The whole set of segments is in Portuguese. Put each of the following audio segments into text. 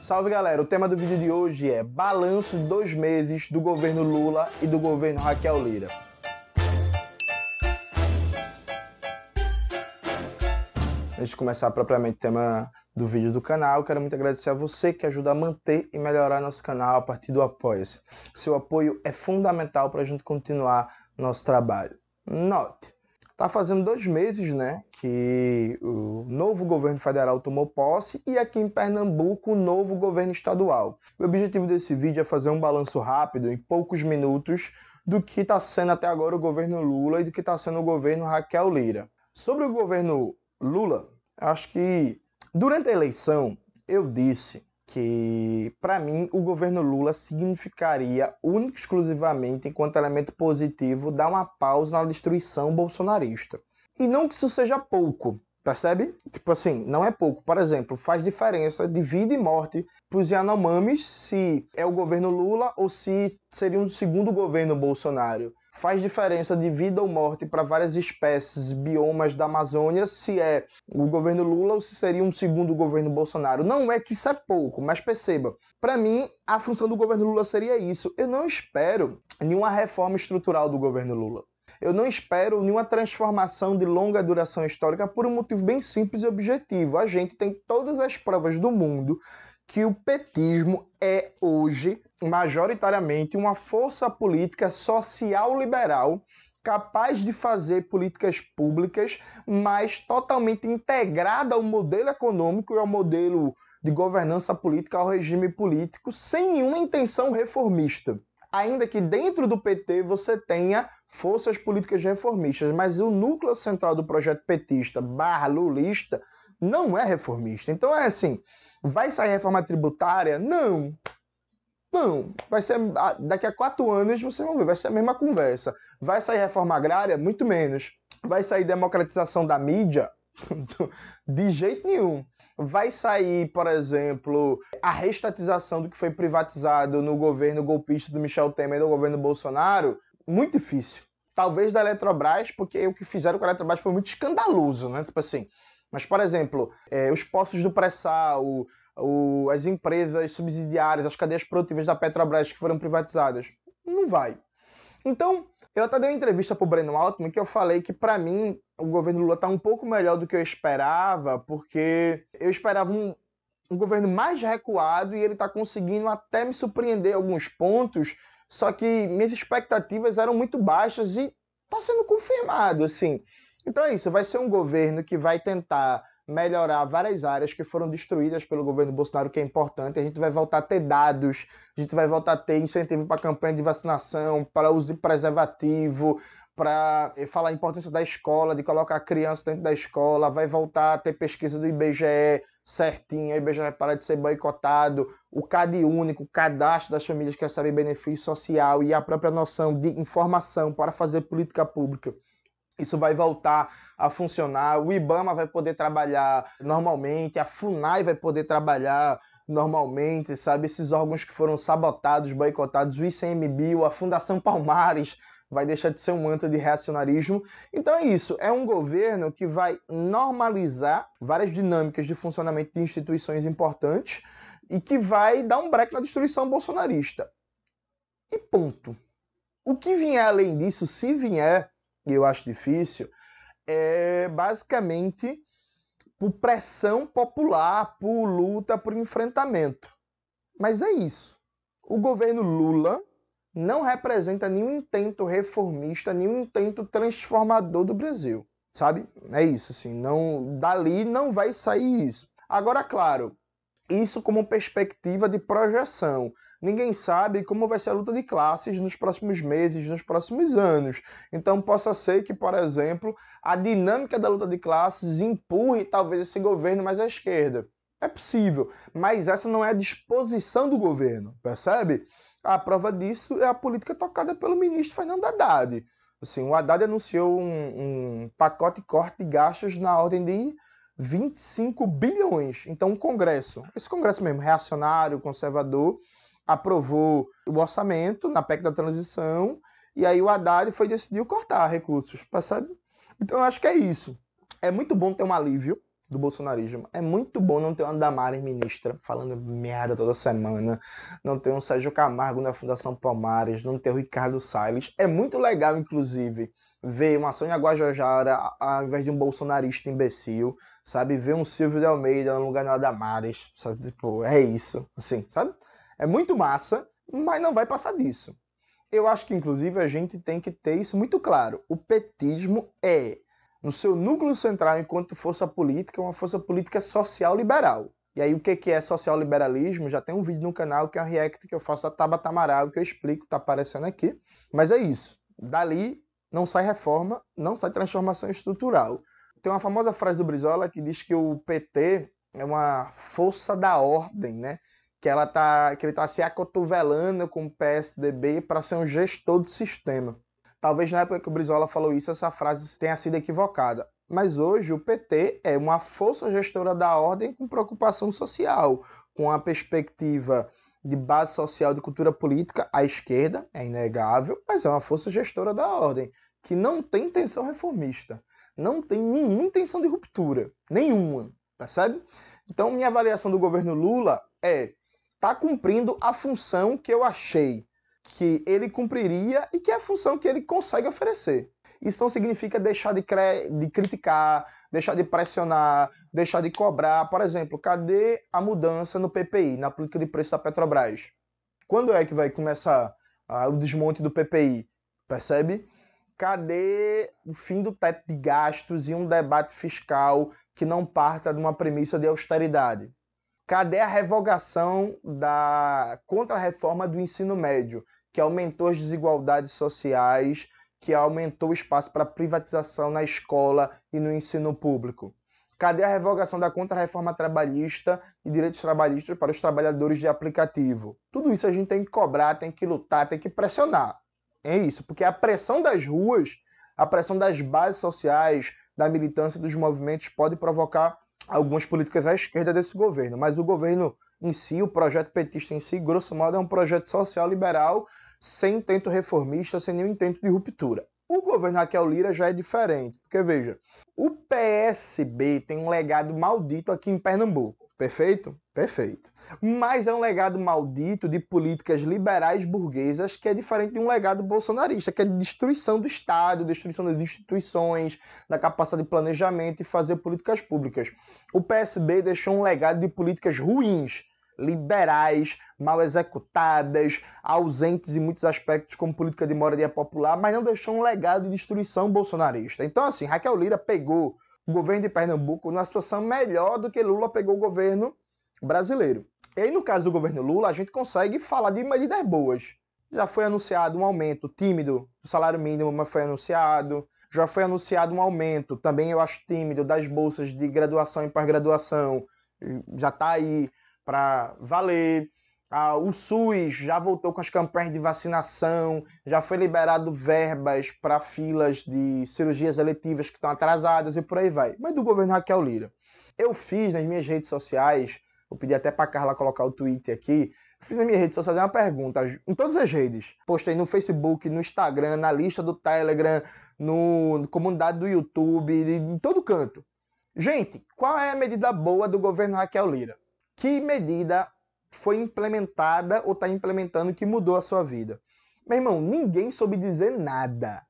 Salve galera, o tema do vídeo de hoje é balanço de dois meses do governo Lula e do governo Raquel Lira. Antes de começar propriamente o tema do vídeo do canal, quero muito agradecer a você que ajuda a manter e melhorar nosso canal a partir do Apoia-se. Seu apoio é fundamental para a gente continuar nosso trabalho. Note! Está fazendo dois meses né, que o novo governo federal tomou posse e aqui em Pernambuco o novo governo estadual. O objetivo desse vídeo é fazer um balanço rápido, em poucos minutos, do que está sendo até agora o governo Lula e do que está sendo o governo Raquel Lira. Sobre o governo Lula, acho que durante a eleição eu disse que, para mim, o governo Lula significaria único exclusivamente, enquanto elemento positivo, dar uma pausa na destruição bolsonarista. E não que isso seja pouco, percebe? Tipo assim, não é pouco. Por exemplo, faz diferença de vida e morte para os Yanomamis se é o governo Lula ou se seria um segundo governo Bolsonaro faz diferença de vida ou morte para várias espécies, biomas da Amazônia, se é o governo Lula ou se seria um segundo governo Bolsonaro. Não é que isso é pouco, mas perceba, para mim a função do governo Lula seria isso. Eu não espero nenhuma reforma estrutural do governo Lula. Eu não espero nenhuma transformação de longa duração histórica por um motivo bem simples e objetivo. A gente tem todas as provas do mundo que o petismo é hoje majoritariamente uma força política social liberal capaz de fazer políticas públicas, mas totalmente integrada ao modelo econômico e ao modelo de governança política, ao regime político, sem nenhuma intenção reformista. Ainda que dentro do PT você tenha forças políticas reformistas, mas o núcleo central do projeto petista barra lulista não é reformista. Então é assim, vai sair reforma tributária? Não. Não, vai ser ah, daqui a quatro anos vocês vão ver, vai ser a mesma conversa. Vai sair reforma agrária? Muito menos. Vai sair democratização da mídia? De jeito nenhum. Vai sair, por exemplo, a restatização do que foi privatizado no governo golpista do Michel Temer e do governo Bolsonaro? Muito difícil. Talvez da Eletrobras, porque o que fizeram com a Eletrobras foi muito escandaloso, né? Tipo assim. Mas, por exemplo, é, os poços do pré-sal, o, as empresas subsidiárias, as cadeias produtivas da Petrobras que foram privatizadas. Não vai. Então, eu até dei uma entrevista para o Breno Altman que eu falei que, para mim, o governo Lula está um pouco melhor do que eu esperava, porque eu esperava um, um governo mais recuado e ele está conseguindo até me surpreender em alguns pontos, só que minhas expectativas eram muito baixas e está sendo confirmado, assim. Então é isso, vai ser um governo que vai tentar melhorar várias áreas que foram destruídas pelo governo Bolsonaro, que é importante. A gente vai voltar a ter dados, a gente vai voltar a ter incentivo para campanha de vacinação, para uso de preservativo, para eh, falar a importância da escola, de colocar a criança dentro da escola, vai voltar a ter pesquisa do IBGE certinha, o IBGE vai parar de ser boicotado, o CAD único, o cadastro das famílias que recebem benefício social e a própria noção de informação para fazer política pública. Isso vai voltar a funcionar, o IBAMA vai poder trabalhar normalmente, a FUNAI vai poder trabalhar normalmente, sabe? Esses órgãos que foram sabotados, boicotados, o ICMBio, a Fundação Palmares vai deixar de ser um manto de reacionarismo. Então é isso, é um governo que vai normalizar várias dinâmicas de funcionamento de instituições importantes e que vai dar um break na destruição bolsonarista. E ponto. O que vier além disso, se vier, e eu acho difícil, é basicamente por pressão popular, por luta, por enfrentamento. Mas é isso. O governo Lula não representa nenhum intento reformista, nenhum intento transformador do Brasil, sabe? É isso, assim, não dali não vai sair isso. Agora, claro, isso como perspectiva de projeção. Ninguém sabe como vai ser a luta de classes nos próximos meses, nos próximos anos. Então, possa ser que, por exemplo, a dinâmica da luta de classes empurre talvez esse governo mais à esquerda. É possível, mas essa não é a disposição do governo, percebe? A prova disso é a política tocada pelo ministro Fernando Haddad. Assim, o Haddad anunciou um, um pacote corte de gastos na ordem de 25 bilhões. Então, o Congresso, esse Congresso mesmo, reacionário, conservador, aprovou o orçamento na PEC da transição e aí o Haddad foi decidiu cortar recursos, percebe? Então, eu acho que é isso. É muito bom ter um alívio, do bolsonarismo. É muito bom não ter uma Damares ministra falando merda toda semana, não ter um Sérgio Camargo na Fundação Palmares, não ter o Ricardo Salles. É muito legal, inclusive, ver uma Sônia Guajajara ao invés de um bolsonarista imbecil, sabe? Ver um Silvio de Almeida no lugar da Damares, sabe? Tipo, é isso, assim, sabe? É muito massa, mas não vai passar disso. Eu acho que, inclusive, a gente tem que ter isso muito claro. O petismo é no seu núcleo central, enquanto força política, uma força política social liberal. E aí, o que é social liberalismo? Já tem um vídeo no canal que é um react que eu faço a Tabata Amaral, que eu explico, tá aparecendo aqui. Mas é isso. Dali não sai reforma, não sai transformação estrutural. Tem uma famosa frase do Brizola que diz que o PT é uma força da ordem, né? Que, ela tá, que ele está se acotovelando com o PSDB para ser um gestor do sistema. Talvez na época que o Brizola falou isso, essa frase tenha sido equivocada. Mas hoje o PT é uma força gestora da ordem com preocupação social, com a perspectiva de base social de cultura política à esquerda, é inegável, mas é uma força gestora da ordem, que não tem intenção reformista, não tem nenhuma intenção de ruptura, nenhuma, percebe? Então minha avaliação do governo Lula é está cumprindo a função que eu achei que ele cumpriria e que é a função que ele consegue oferecer. Isso não significa deixar de, cre... de criticar, deixar de pressionar, deixar de cobrar. Por exemplo, cadê a mudança no PPI, na política de preço da Petrobras? Quando é que vai começar ah, o desmonte do PPI? Percebe? Cadê o fim do teto de gastos e um debate fiscal que não parta de uma premissa de austeridade? Cadê a revogação da contra-reforma do ensino médio, que aumentou as desigualdades sociais, que aumentou o espaço para privatização na escola e no ensino público? Cadê a revogação da contra-reforma trabalhista e direitos trabalhistas para os trabalhadores de aplicativo? Tudo isso a gente tem que cobrar, tem que lutar, tem que pressionar. É isso, porque a pressão das ruas, a pressão das bases sociais, da militância dos movimentos pode provocar algumas políticas à esquerda desse governo, mas o governo em si, o projeto petista em si, grosso modo, é um projeto social liberal sem intento reformista, sem nenhum intento de ruptura. O governo Raquel Lira já é diferente, porque veja, o PSB tem um legado maldito aqui em Pernambuco. Perfeito? Perfeito. Mas é um legado maldito de políticas liberais burguesas que é diferente de um legado bolsonarista, que é de destruição do Estado, destruição das instituições, da capacidade de planejamento e fazer políticas públicas. O PSB deixou um legado de políticas ruins, liberais, mal executadas, ausentes em muitos aspectos, como política de moradia popular, mas não deixou um legado de destruição bolsonarista. Então, assim, Raquel Lira pegou o governo de Pernambuco numa situação melhor do que Lula pegou o governo brasileiro. E aí, no caso do governo Lula, a gente consegue falar de medidas boas. Já foi anunciado um aumento tímido do salário mínimo, mas foi anunciado. Já foi anunciado um aumento, também eu acho tímido, das bolsas de graduação e pós-graduação. Já está aí para valer. Ah, o SUS já voltou com as campanhas de vacinação, já foi liberado verbas para filas de cirurgias eletivas que estão atrasadas e por aí vai. Mas do governo Raquel Lira. Eu fiz nas minhas redes sociais, eu pedi até para Carla colocar o tweet aqui, fiz nas minhas redes sociais uma pergunta, em todas as redes. Postei no Facebook, no Instagram, na lista do Telegram, no, no comunidade do YouTube, em todo canto. Gente, qual é a medida boa do governo Raquel Lira? Que medida foi implementada ou está implementando que mudou a sua vida. Meu irmão, ninguém soube dizer nada.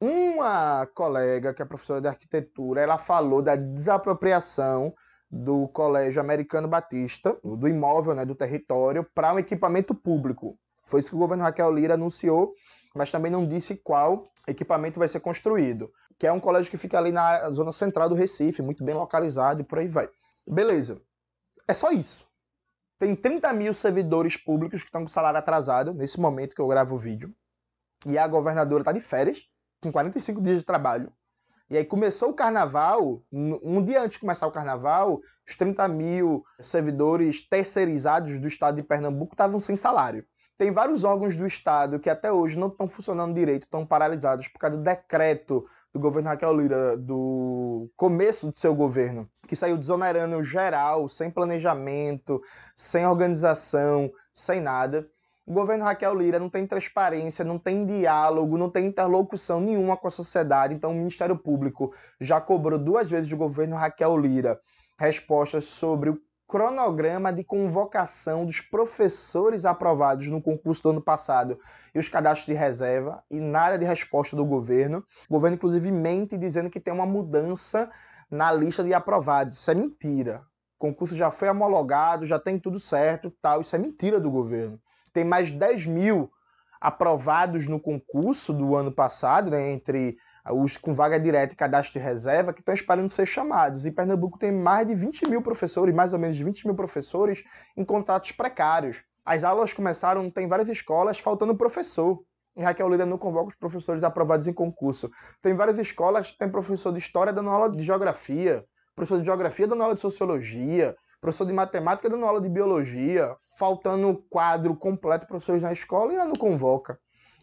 Uma colega, que é professora de arquitetura, ela falou da desapropriação do Colégio Americano Batista, do imóvel, né, do território, para um equipamento público. Foi isso que o governo Raquel Lira anunciou, mas também não disse qual equipamento vai ser construído. Que é um colégio que fica ali na zona central do Recife, muito bem localizado e por aí vai. Beleza. É só isso. Tem 30 mil servidores públicos que estão com salário atrasado nesse momento que eu gravo o vídeo. E a governadora está de férias, com 45 dias de trabalho. E aí começou o carnaval, um dia antes de começar o carnaval, os 30 mil servidores terceirizados do estado de Pernambuco estavam sem salário. Tem vários órgãos do Estado que até hoje não estão funcionando direito, estão paralisados por causa do decreto do governo Raquel Lira, do começo do seu governo, que saiu desonerando geral, sem planejamento, sem organização, sem nada. O governo Raquel Lira não tem transparência, não tem diálogo, não tem interlocução nenhuma com a sociedade. Então, o Ministério Público já cobrou duas vezes do governo Raquel Lira respostas sobre o cronograma de convocação dos professores aprovados no concurso do ano passado e os cadastros de reserva e nada de resposta do governo. O governo, inclusive, mente dizendo que tem uma mudança na lista de aprovados. Isso é mentira. O concurso já foi homologado, já tem tudo certo, tal. Isso é mentira do governo. Tem mais 10 mil aprovados no concurso do ano passado, né, entre os com vaga direta e cadastro de reserva que estão esperando ser chamados. E Pernambuco tem mais de 20 mil professores, mais ou menos de 20 mil professores, em contratos precários. As aulas começaram, tem várias escolas faltando professor. E Raquel Lira não convoca os professores aprovados em concurso. Tem várias escolas, tem professor de história dando aula de geografia, professor de geografia dando aula de sociologia, professor de matemática dando aula de biologia, faltando quadro completo de professores na escola e ela não convoca.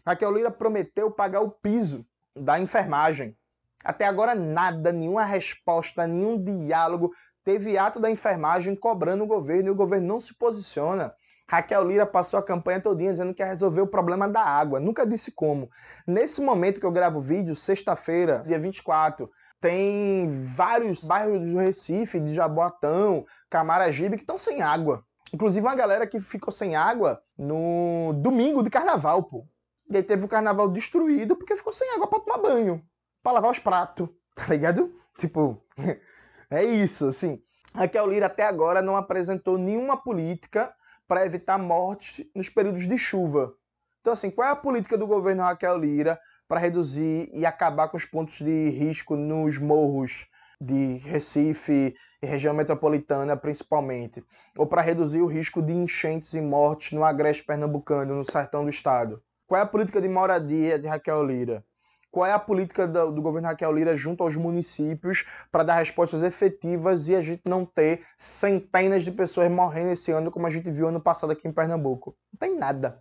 Raquel Lira prometeu pagar o piso da enfermagem. Até agora nada, nenhuma resposta, nenhum diálogo. Teve ato da enfermagem cobrando o governo e o governo não se posiciona. Raquel Lira passou a campanha todinha dizendo que ia resolver o problema da água. Nunca disse como. Nesse momento que eu gravo o vídeo, sexta-feira, dia 24, tem vários bairros do Recife, de Jaboatão, Camaragibe, que estão sem água. Inclusive uma galera que ficou sem água no domingo de carnaval, pô. E aí teve o carnaval destruído porque ficou sem água para tomar banho, para lavar os pratos, tá ligado? Tipo, é isso, assim. Raquel Lira até agora não apresentou nenhuma política para evitar mortes nos períodos de chuva. Então, assim, qual é a política do governo Raquel Lira para reduzir e acabar com os pontos de risco nos morros de Recife e região metropolitana, principalmente? Ou para reduzir o risco de enchentes e mortes no agreste pernambucano, no sertão do estado? Qual é a política de moradia de Raquel Lira? Qual é a política do, do governo Raquel Lira junto aos municípios para dar respostas efetivas e a gente não ter centenas de pessoas morrendo esse ano, como a gente viu ano passado aqui em Pernambuco? Não tem nada.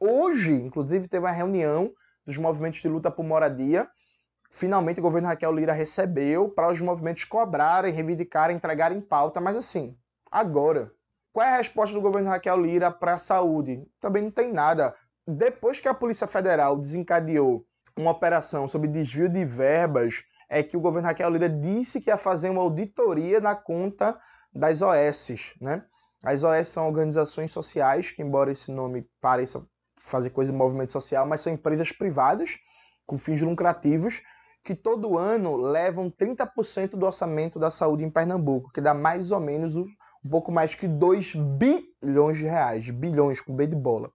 Hoje, inclusive, teve uma reunião dos movimentos de luta por moradia. Finalmente, o governo Raquel Lira recebeu para os movimentos cobrarem, reivindicarem, entregarem pauta, mas assim, agora. Qual é a resposta do governo Raquel Lira para a saúde? Também não tem nada depois que a Polícia Federal desencadeou uma operação sobre desvio de verbas, é que o governo Raquel Lira disse que ia fazer uma auditoria na conta das OS, né? As OS são organizações sociais, que embora esse nome pareça fazer coisa de movimento social, mas são empresas privadas com fins lucrativos que todo ano levam 30% do orçamento da saúde em Pernambuco, que dá mais ou menos um pouco mais que 2 bilhões de reais, bilhões com B de bola.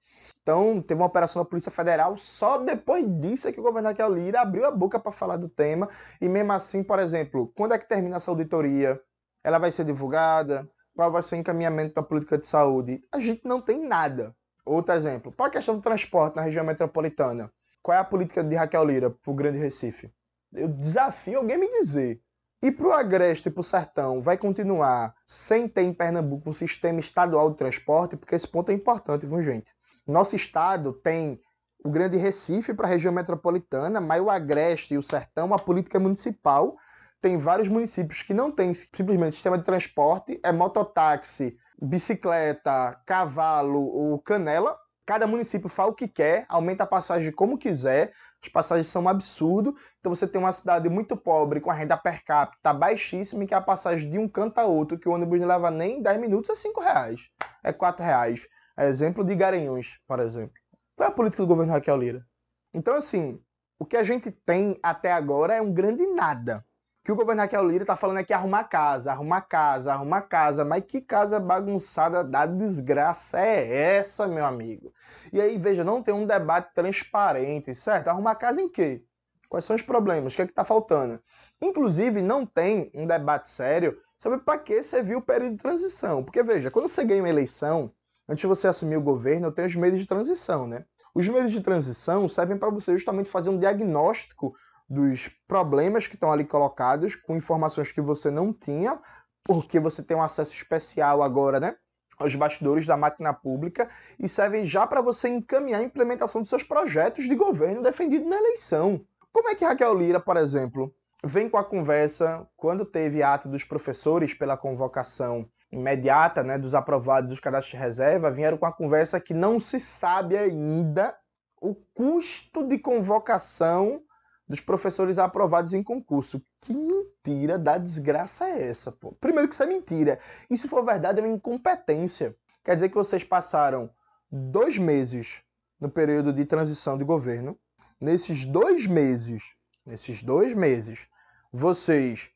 Então, teve uma operação da Polícia Federal. Só depois disso é que o governador Raquel Lira abriu a boca para falar do tema. E mesmo assim, por exemplo, quando é que termina essa auditoria? Ela vai ser divulgada? Qual vai ser o encaminhamento da política de saúde? A gente não tem nada. Outro exemplo, para a questão do transporte na região metropolitana? Qual é a política de Raquel Lira para o Grande Recife? Eu desafio alguém me dizer. E para o Agreste e para o Sertão, vai continuar sem ter em Pernambuco um sistema estadual de transporte? Porque esse ponto é importante, viu, gente? Nosso estado tem o Grande Recife para a região metropolitana, mas o Agreste e o Sertão, a política municipal, tem vários municípios que não têm simplesmente sistema de transporte, é mototáxi, bicicleta, cavalo ou canela. Cada município faz o que quer, aumenta a passagem como quiser, as passagens são um absurdo. Então você tem uma cidade muito pobre, com a renda per capita baixíssima, e que a passagem de um canto a outro, que o ônibus não leva nem 10 minutos, é 5 reais, é 4 reais exemplo de Garanhuns, por exemplo. Qual é a política do governo Raquel Lira? Então, assim, o que a gente tem até agora é um grande nada. O que o governo Raquel Lira está falando é que arrumar casa, arrumar casa, arrumar casa. Mas que casa bagunçada da desgraça é essa, meu amigo? E aí, veja, não tem um debate transparente, certo? Arrumar casa em quê? Quais são os problemas? O que é que está faltando? Inclusive, não tem um debate sério sobre para que serviu o período de transição. Porque, veja, quando você ganha uma eleição, Antes de você assumir o governo, eu tenho os meios de transição, né? Os meios de transição servem para você justamente fazer um diagnóstico dos problemas que estão ali colocados, com informações que você não tinha, porque você tem um acesso especial agora, né? Aos bastidores da máquina pública e servem já para você encaminhar a implementação dos seus projetos de governo defendido na eleição. Como é que Raquel Lira, por exemplo, vem com a conversa quando teve ato dos professores pela convocação imediata né, dos aprovados dos cadastros de reserva, vieram com a conversa que não se sabe ainda o custo de convocação dos professores aprovados em concurso. Que mentira da desgraça é essa, pô? Primeiro que isso é mentira. E se for verdade, é uma incompetência. Quer dizer que vocês passaram dois meses no período de transição de governo. Nesses dois meses, nesses dois meses, vocês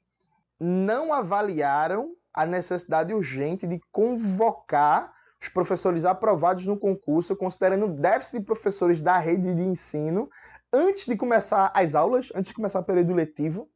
não avaliaram a necessidade urgente de convocar os professores aprovados no concurso, considerando o déficit de professores da rede de ensino, antes de começar as aulas, antes de começar o período letivo.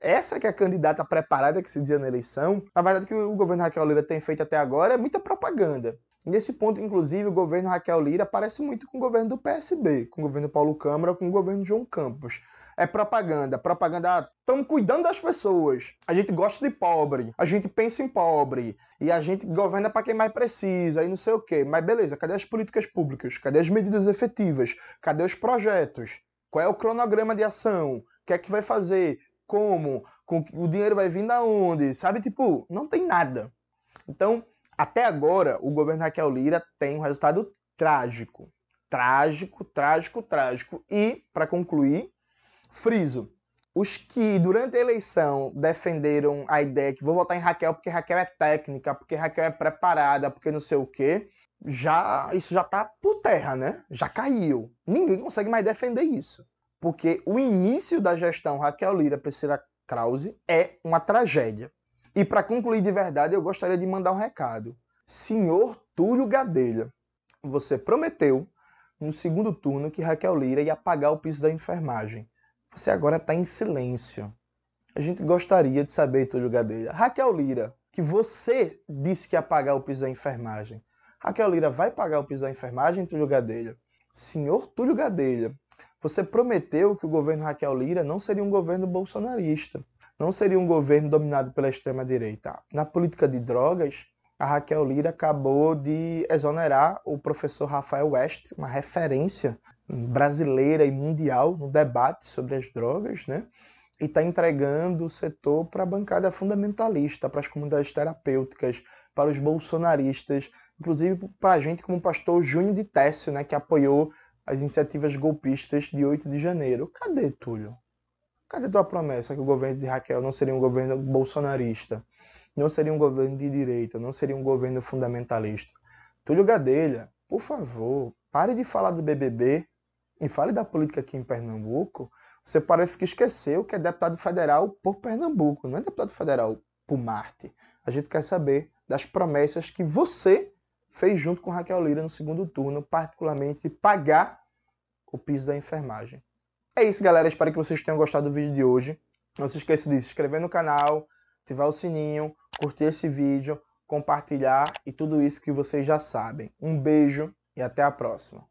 Essa que é a candidata preparada que se dizia na eleição. Na verdade, o que o governo Raquel Lira tem feito até agora é muita propaganda. Nesse ponto, inclusive, o governo Raquel Lira parece muito com o governo do PSB, com o governo Paulo Câmara, com o governo João Campos. É propaganda, propaganda. Estamos ah, cuidando das pessoas. A gente gosta de pobre, a gente pensa em pobre e a gente governa para quem mais precisa e não sei o quê. Mas beleza, cadê as políticas públicas? Cadê as medidas efetivas? Cadê os projetos? Qual é o cronograma de ação? O que é que vai fazer? Como? Com o dinheiro vai vir da onde? Sabe, tipo, não tem nada. Então, até agora, o governo Raquel Lira tem um resultado trágico. Trágico, trágico, trágico. E, para concluir, friso. Os que durante a eleição defenderam a ideia que vou votar em Raquel porque Raquel é técnica, porque Raquel é preparada, porque não sei o quê, já isso já tá por terra, né? Já caiu. Ninguém consegue mais defender isso. Porque o início da gestão Raquel Lira Priscila Krause é uma tragédia. E para concluir de verdade, eu gostaria de mandar um recado. Senhor Túlio Gadelha, você prometeu no segundo turno que Raquel Lira ia pagar o piso da enfermagem. Você agora está em silêncio. A gente gostaria de saber, Túlio Gadelha. Raquel Lira, que você disse que ia pagar o piso da enfermagem. Raquel Lira vai pagar o piso da enfermagem, Túlio Gadelha? Senhor Túlio Gadelha, você prometeu que o governo Raquel Lira não seria um governo bolsonarista não seria um governo dominado pela extrema-direita. Na política de drogas, a Raquel Lira acabou de exonerar o professor Rafael West, uma referência brasileira e mundial no debate sobre as drogas, né? E está entregando o setor para a bancada fundamentalista, para as comunidades terapêuticas, para os bolsonaristas, inclusive para a gente como o pastor Júnior de Técio, né, que apoiou as iniciativas golpistas de 8 de janeiro. Cadê, Túlio? Cadê tua promessa que o governo de Raquel não seria um governo bolsonarista, não seria um governo de direita, não seria um governo fundamentalista? Túlio Gadelha, por favor, pare de falar do BBB e fale da política aqui em Pernambuco. Você parece que esqueceu que é deputado federal por Pernambuco, não é deputado federal por Marte. A gente quer saber das promessas que você fez junto com Raquel Lira no segundo turno, particularmente de pagar o piso da enfermagem. É isso, galera. Espero que vocês tenham gostado do vídeo de hoje. Não se esqueça de se inscrever no canal, ativar o sininho, curtir esse vídeo, compartilhar e tudo isso que vocês já sabem. Um beijo e até a próxima.